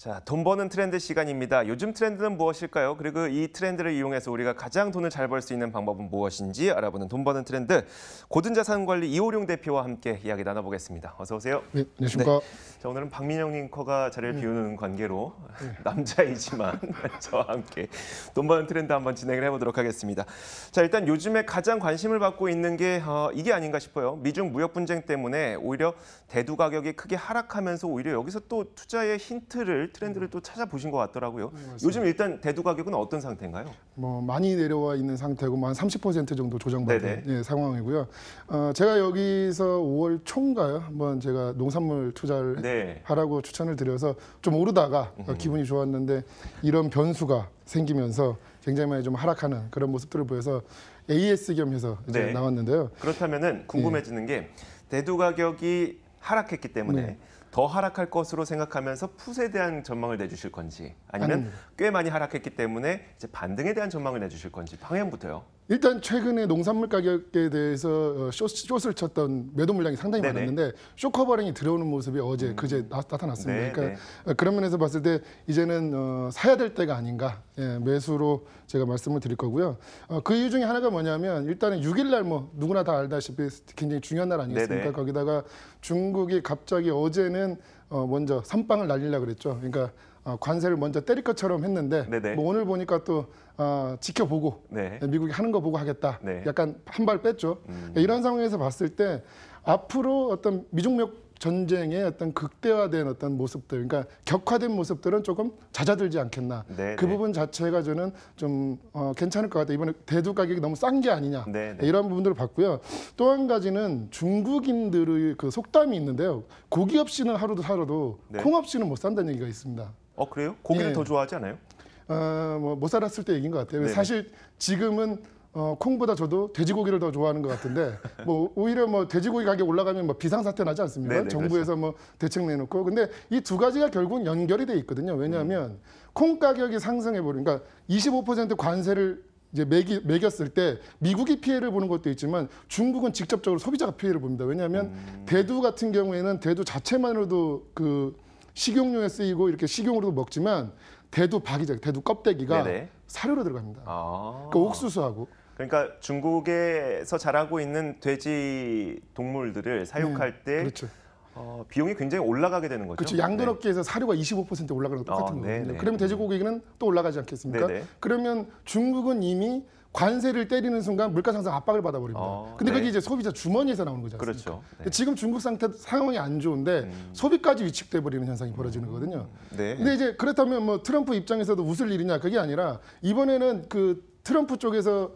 자, 돈 버는 트렌드 시간입니다. 요즘 트렌드는 무엇일까요? 그리고 이 트렌드를 이용해서 우리가 가장 돈을 잘 벌 수 있는 방법은 무엇인지 알아보는 돈 버는 트렌드. 고든자산관리 이호룡 대표와 함께 이야기 나눠보겠습니다. 어서 오세요. 네, 안녕하십니까. 네. 자, 오늘은 박민영 링커가 자리를 네. 비우는 관계로 네. 남자이지만 저와 함께 돈 버는 트렌드 한번 진행을 해보도록 하겠습니다. 자, 일단 요즘에 가장 관심을 받고 있는 게 어, 이게 아닌가 싶어요. 미중 무역 분쟁 때문에 오히려 대두 가격이 크게 하락하면서 오히려 여기서 또 투자의 힌트를 트렌드를 음. 또 찾아보신 것 같더라고요. 네, 요즘 일단 대두 가격은 어떤 상태인가요? 뭐 많이 내려와 있는 상태고 뭐 한30% 정도 조정받은 예, 상황이고요. 어, 제가 여기서 5월 초가요 한번 제가 농산물 투자를 네. 네. 하라고 추천을 드려서 좀 오르다가 음. 기분이 좋았는데 이런 변수가 생기면서 굉장히 많이 좀 하락하는 그런 모습들을 보여서 AS 겸해서 이제 네. 나왔는데요. 그렇다면은 궁금해지는 예. 게 대두 가격이 하락했기 때문에 네. 더 하락할 것으로 생각하면서 풋에 대한 전망을 내주실 건지 아니면 아니. 꽤 많이 하락했기 때문에 이제 반등에 대한 전망을 내주실 건지 방향부터요. 일단 최근에 농산물 가격에 대해서 어, 쇼스를 쳤던 매도 물량이 상당히 네네. 많았는데 쇼커버링이 들어오는 모습이 어제 음. 그제 나, 타났습니다 네, 그러니까 네. 그런 면에서 봤을 때 이제는 어, 사야 될 때가 아닌가 예, 매수로 제가 말씀을 드릴 거고요. 어, 그 이유 중에 하나가 뭐냐면 일단은 6일날 뭐 누구나 다 알다시피 굉장히 중요한 날 아니겠습니까? 네네. 거기다가 중국이 갑자기 어제는 어, 먼저 선빵을 날리려 그랬죠. 그러니까 어, 관세를 먼저 때릴 것처럼 했는데 네네. 뭐 오늘 보니까 또 어, 지켜보고 네. 예, 미국이 하는 거 보고 하겠다. 네. 약간 한 발 뺐죠. 음. 예, 이런 상황에서 봤을 때 앞으로 어떤 미중력 전쟁의 어떤 극대화된 어떤 모습들, 그러니까 격화된 모습들은 조금 잦아들지 않겠나. 네네. 그 네. 부분 자체가 저는 좀 어, 괜찮을 것 같아요. 이번에 대두 가격이 너무 싼 게 아니냐. 네네. 네. 이런 부분들을 봤고요. 또 한 가지는 중국인들의 그 속담이 있는데요. 고기 없이는 하루도 살아도 네. 콩 없이는 못 산다는 얘기가 있습니다. 어 그래요? 고기를 예. 더 좋아하지 않아요? 어 뭐못 아, 살았을 때 얘기인 것 같아요. 네네. 사실 지금은 어, 콩보다 저도 돼지고기를 더 좋아하는 것 같은데 뭐 오히려 뭐 돼지고기 가격 올라가면 뭐 비상사태 나지 않습니까? 네네, 정부에서 그렇죠. 뭐 대책 내놓고 근데 이 두 가지가 결국 은 연결이 돼 있거든요. 왜냐하면 음. 콩 가격이 상승해 버리니까 그러니까 25% 관세를 이제 매기, 매겼을 때 미국이 피해를 보는 것도 있지만 중국은 직접적으로 소비자가 피해를 봅니다. 왜냐하면 음. 대두 같은 경우에는 대두 자체만으로도 그 식용유에 쓰이고 이렇게 식용으로도 먹지만 대두 박이죠. 대두 껍데기가 네네. 사료로 들어갑니다. 아. 그러니까 옥수수하고. 그러니까 중국에서 자라고 있는 돼지 동물들을 사육할 네. 때 그렇죠. 어, 비용이 굉장히 올라가게 되는 거죠. 그렇죠. 양돈업계에서 네. 사료가 25% 올라가는 거 똑같은 아, 어, 거거요 그러면 돼지고기는 또 올라가지 않겠습니까? 네네. 그러면 중국은 이미 관세를 때리는 순간 물가 상승 압박을 받아버립니다. 어, 근데 네. 그게 이제 소비자 주머니에서 나오는 거지 않습 그렇죠. 네. 지금 중국 상태 상황이 안 좋은데 음. 소비까지 위축돼 버리는 현상이 벌어지는 음. 거거든요. 네. 근데 이제 그렇다면 뭐 트럼프 입장에서도 웃을 일이냐 그게 아니라 이번에는 그 트럼프 쪽에서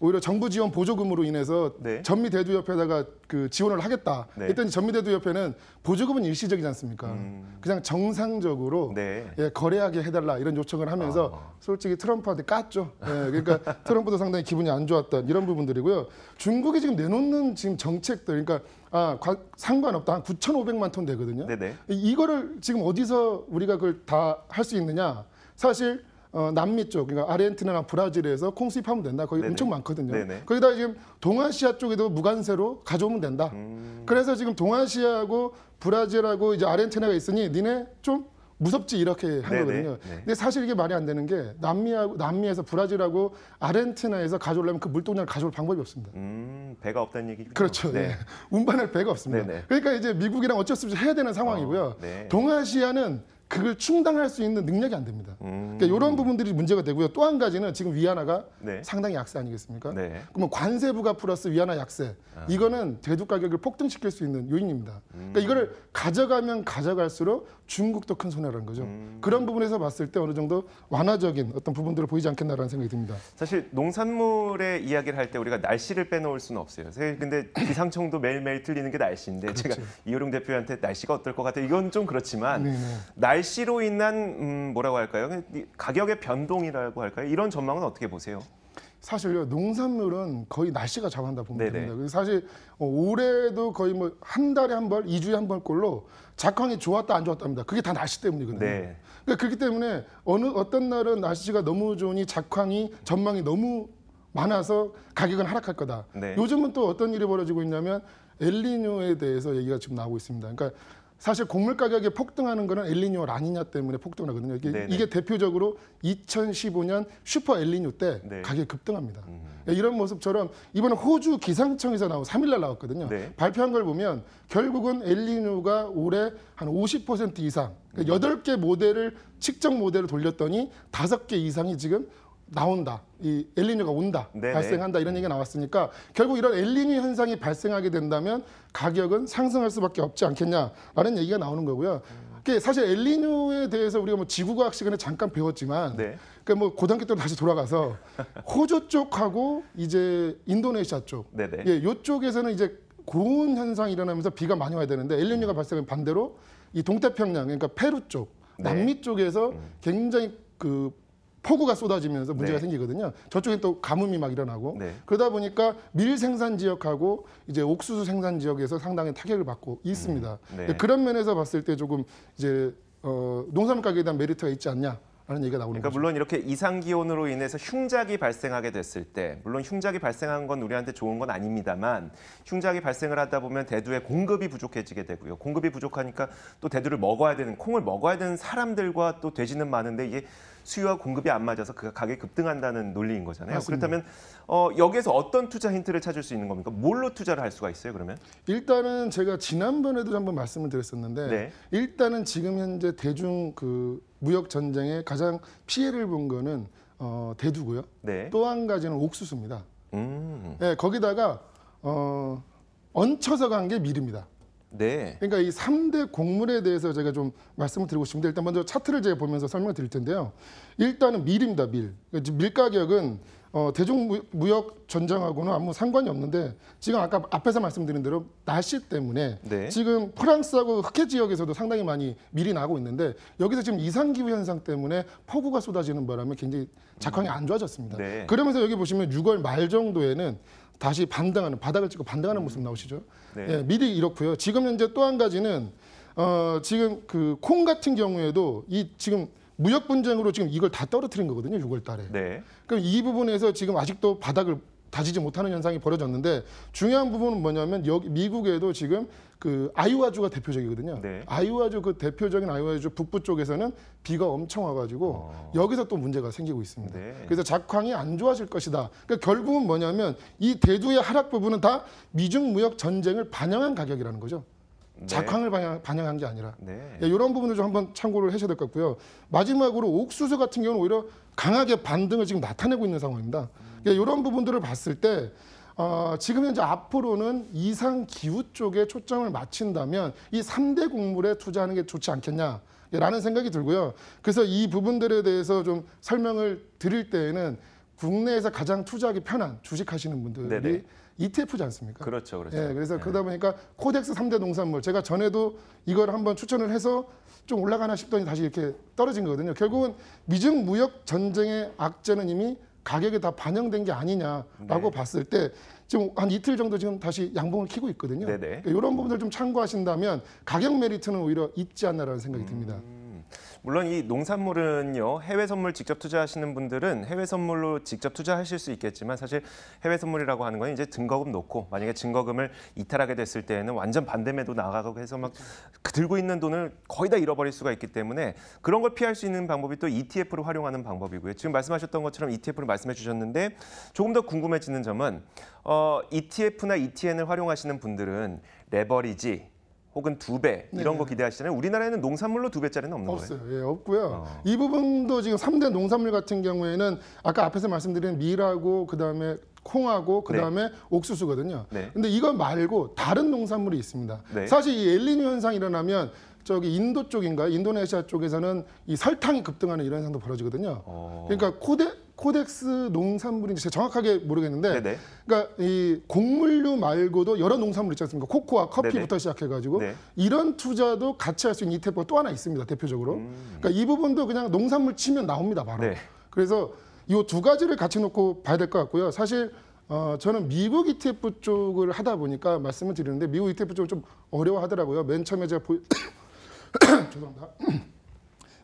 오히려 정부 지원 보조금으로 인해서 네. 전미대두협회에다가 그 지원을 하겠다. 네. 했더니 전미대두협회는 보조금은 일시적이지 않습니까? 음. 그냥 정상적으로 네. 예, 거래하게 해달라 이런 요청을 하면서 아. 솔직히 트럼프한테 깠죠. 예, 그러니까 트럼프도 상당히 기분이 안 좋았던 이런 부분들이고요. 중국이 지금 내놓는 지금 정책들, 그러니까 아, 과, 상관없다. 한 9,500만 톤 되거든요. 네네. 네. 이거를 지금 어디서 우리가 그걸 다 할 수 있느냐? 사실 어, 남미 쪽, 그러니까 아르헨티나나 브라질에서 콩 수입하면 된다. 거기 네네. 엄청 많거든요. 네네. 거기다 지금 동아시아 쪽에도 무관세로 가져오면 된다. 음... 그래서 지금 동아시아하고 브라질하고 이제 아르헨티나가 있으니 니네 좀 무섭지 이렇게 한 거거든요. 네. 근데 사실 이게 말이 안 되는 게 남미하고 남미에서 브라질하고 아르헨티나에서 가져오려면 그 물동량을 가져올 방법이 없습니다. 음, 배가 없다는 얘기죠. 그렇죠. 네. 예. 운반할 배가 없습니다. 네네. 그러니까 이제 미국이랑 어쩔 수 없이 해야 되는 상황이고요. 어, 네. 동아시아는 그걸 충당할 수 있는 능력이 안 됩니다. 그러니까 음. 그러니까 이런 부분들이 문제가 되고요. 또 한 가지는 지금 위안화가 네. 상당히 약세 아니겠습니까? 네. 그러면 관세 부과 플러스 위안화 약세 아. 이거는 대두 가격을 폭등시킬 수 있는 요인입니다. 그러니까 음. 그러니까 이거를 가져가면 가져갈수록 중국도 큰 손해라는 거죠. 음. 그런 부분에서 봤을 때 어느 정도 완화적인 어떤 부분들을 보이지 않겠나라는 생각이 듭니다. 사실 농산물의 이야기를 할 때 우리가 날씨를 빼놓을 수는 없어요. 사실 근데 기상청도 매일매일 틀리는 게 날씨인데 그렇죠. 제가 이호룡 대표한테 날씨가 어떨 것 같아요. 이건 좀 그렇지만 네네. 날씨로 인한 음, 뭐라고 할까요? 가격의 변동이라고 할까요? 이런 전망은 어떻게 보세요? 사실요 농산물은 거의 날씨가 잡한다 보면 네네. 됩니다. 사실 어, 올해도 거의 뭐 한 달에 한 번, 이주에한 번꼴로 작황이 좋았다 안 좋았다입니다. 그게 다 날씨 때문이거든요. 네. 그러니까 그렇기 때문에 어느 어떤 날은 날씨가 너무 좋으니 작황이 전망이 너무 많아서 가격은 하락할 거다. 네. 요즘은 또 어떤 일이 벌어지고 있냐면 엘리뇨에 대해서 얘기가 지금 나오고 있습니다. 그러니까 사실 곡물 가격이 폭등하는 거는 엘리뇨 라니냐 때문에 폭등하거든요. 이게, 이게 대표적으로 2015년 슈퍼 엘리뇨 때 네. 가격이 급등합니다. 음. 그러니까 이런 모습처럼 이번에 호주 기상청에서 나온 3일날 나왔거든요. 네. 발표한 걸 보면 결국은 엘리뇨가 올해 한 50% 이상 그러니까 8개 음. 모델을 측정 모델을 돌렸더니 5개 이상이 지금 나온다. 이 엘니뇨가 온다. 네네. 발생한다. 이런 얘기가 나왔으니까 결국 이런 엘니뇨 현상이 발생하게 된다면 가격은 상승할 수밖에 없지 않겠냐라는 얘기가 나오는 거고요. 그게 사실 엘니뇨에 대해서 우리가 뭐 지구과학 시간에 잠깐 배웠지만 네. 그러니까 뭐 고등학교 때 다시 돌아가서 호주 쪽하고 이제 인도네시아 쪽. 네네. 예, 요쪽에서는 이제 고온 현상이 일어나면서 비가 많이 와야 되는데 엘니뇨가 음. 발생하면 반대로 이 동태평양 그러니까 페루 쪽, 네. 남미 쪽에서 음. 굉장히 그 폭우가 쏟아지면서 문제가 네. 생기거든요. 저쪽에 또 가뭄이 막 일어나고 네. 그러다 보니까 밀 생산 지역하고 이제 옥수수 생산 지역에서 상당히 타격을 받고 음, 있습니다. 음. 네. 그런 면에서 봤을 때 조금 이제 어, 농산물 가격에 대한 메리트가 있지 않냐. 라는 얘기가 나오는 그러니까 거죠. 물론 이렇게 이상 기온으로 인해서 흉작이 발생하게 됐을 때 물론 흉작이 발생한 건 우리한테 좋은 건 아닙니다만 흉작이 발생을 하다 보면 대두의 공급이 부족해지게 되고요. 공급이 부족하니까 또 대두를 먹어야 되는 콩을 먹어야 되는 사람들과 또 돼지는 많은데 이게 수요와 공급이 안 맞아서 그 가격이 급등한다는 논리인 거잖아요. 맞습니다. 그렇다면 어, 여기에서 어떤 투자 힌트를 찾을 수 있는 겁니까? 뭘로 투자를 할 수가 있어요, 그러면? 일단은 제가 지난번에도 한번 말씀을 드렸었는데 네. 일단은 지금 현재 대중 그 무역 전쟁에 가장 피해를 본 거는 어, 대두고요. 네. 또한 가지는 옥수수입니다. 음. 네, 거기다가 어, 얹혀서 간 게 밀입니다. 네. 그러니까 이 3대 곡물에 대해서 제가 좀 말씀을 드리고 싶은데 일단 먼저 차트를 제가 보면서 설명을 드릴 텐데요. 일단은 밀입니다, 밀. 그러니까 밀 가격은 어, 대중무역 전장하고는 아무 상관이 없는데 지금 아까 앞에서 말씀드린 대로 날씨 때문에 네. 지금 프랑스하고 흑해 지역에서도 상당히 많이 밀이 나고 있는데 여기서 지금 이상기후 현상 때문에 폭우가 쏟아지는 바람에 굉장히 작황이 안 좋아졌습니다. 네. 그러면서 여기 보시면 6월 말 정도에는 다시 반등하는 바닥을 찍고 반등하는 모습 나오시죠. 네. 예, 미리 이렇고요. 지금 현재 또 한 가지는 어, 지금 그 콩 같은 경우에도 이 지금 무역 분쟁으로 지금 이걸 다 떨어뜨린 거거든요. 6월 달에. 네. 그럼 이 부분에서 지금 아직도 바닥을 다지지 못하는 현상이 벌어졌는데 중요한 부분은 뭐냐면 여기 미국에도 지금 그 아이오와주가 대표적이거든요. 네. 아이오와주 그 대표적인 아이오와주 북부 쪽에서는 비가 엄청 와가지고 어. 여기서 또 문제가 생기고 있습니다. 네. 그래서 작황이 안 좋아질 것이다. 그러니까 결국은 뭐냐면 이 대두의 하락 부분은 다 미중 무역 전쟁을 반영한 가격이라는 거죠. 네. 작황을 반영, 한게 아니라 네. 이런 예, 부분을 좀 한번 참고를 하셔야 될 것 같고요. 마지막으로 옥수수 같은 경우는 오히려 강하게 반등을 지금 나타내고 있는 상황입니다. 음. 그러니까 예, 이런 부분들을 봤을 때 어, 지금 현재 앞으로는 이상 기후 쪽에 초점을 맞춘다면 이3대 곡물에 투자하는 게 좋지 않겠냐. 예, 라는 생각이 들고요. 그래서 이 부분들에 대해서 좀 설명을 드릴 때에는 국내에서 가장 투자하기 편한 주식하시는 분들이 네네. ETF지 않습니까? 그렇죠, 그렇죠. 예, 그래서 네. 그러다 보니까 코덱스 삼대 농산물 제가 전에도 이걸 한번 추천을 해서 좀 올라가나 싶더니 다시 이렇게 떨어진 거거든요. 결국은 미중 무역 전쟁의 악재는 이미 가격에 다 반영된 게 아니냐라고 네. 봤을 때 지금 한 이틀 정도 지금 다시 양봉을 키고 있거든요. 네네. 네. 그러니까 이런 부분들 좀 참고하신다면 가격 메리트는 오히려 있지 않나라는 생각이 음. 듭니다. 물론 이 농산물은요 해외 선물 직접 투자하시는 분들은 해외 선물로 직접 투자하실 수 있겠지만 사실 해외 선물이라고 하는 건 이제 증거금 놓고 만약에 증거금을 이탈하게 됐을 때에는 완전 반대매도 나가고 해서 막 들고 있는 돈을 거의 다 잃어버릴 수가 있기 때문에 그런 걸 피할 수 있는 방법이 또 ETF를 활용하는 방법이고요. 지금 말씀하셨던 것처럼 ETF를 말씀해 주셨는데 조금 더 궁금해지는 점은 어, ETF나 ETN을 활용하시는 분들은 레버리지 혹은 두 배 이런 거 네. 기대하시잖아요. 우리나라에는 농산물로 두 배짜리는 없는 없어요. 거예요? 예, 없고요. 어. 이 부분도 지금 삼대 농산물 같은 경우에는 아까 앞에서 말씀드린 밀하고 그다음에 콩하고 네. 그다음에 네. 옥수수거든요. 네. 근데 이거 말고 다른 농산물이 있습니다. 네. 사실 이 엘리뇨 현상이 일어나면 저기 인도 쪽인가 인도네시아 쪽에서는 이 설탕이 급등하는 이런 현상도 벌어지거든요. 어... 그러니까 코데 코덱스 농산물인지 제가 정확하게 모르겠는데 네네. 그러니까 이 곡물류 말고도 여러 농산물 있지 않습니까? 코코아, 커피부터 네네. 시작해가지고 네. 이런 투자도 같이 할 수 있는 이테프가 또 하나 있습니다. 대표적으로. 음. 그러니까 이 부분도 그냥 농산물 치면 나옵니다. 바로. 네. 그래서 이 두 가지를 같이 놓고 봐야 될 것 같고요. 사실 어, 저는 미국 ETF 쪽을 하다 보니까 말씀을 드리는데 미국 ETF 쪽은좀 어려워하더라고요. 맨 처음에 제가 보... 죄송합니다.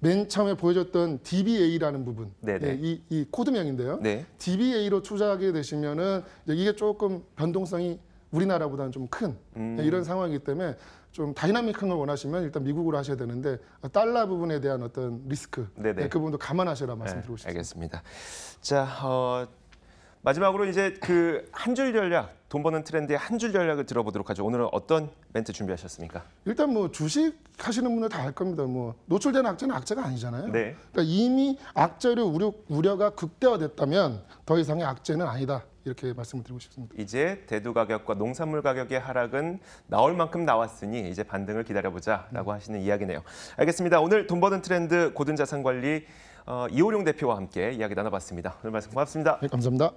맨 처음에 보여줬던 DBA라는 부분, 네, 네. 예, 이, 이 코드명인데요. 네. DBA로 투자하게 되시면은 이게 조금 변동성이 우리나라보다는 좀큰 예, 음. 이런 상황이기 때문에 좀 다이나믹한 걸 원하시면 일단 미국으로 하셔야 되는데 어, 달러 부분에 대한 어떤 리스크 네, 네. 예, 그 부분도 감안하시라 네, 말씀드리고 싶습니다. 알겠습니다. 자, 어... 마지막으로 이제 그 한 줄 전략, 돈 버는 트렌드의 한 줄 전략을 들어보도록 하죠. 오늘은 어떤 멘트 준비하셨습니까? 일단 뭐 주식 하시는 분들 다알 겁니다. 뭐 노출된 악재는 악재가 아니잖아요. 네. 그러니까 이미 악재를 우려, 우려가 극대화됐다면 더 이상의 악재는 아니다. 이렇게 말씀을 드리고 싶습니다. 이제 대두 가격과 농산물 가격의 하락은 나올 만큼 나왔으니 이제 반등을 기다려보자라고 음. 하시는 이야기네요. 알겠습니다. 오늘 돈 버는 트렌드 고든 자산관리 어, 이호룡 대표와 함께 이야기 나눠봤습니다. 오늘 말씀 고맙습니다. 네, 감사합니다.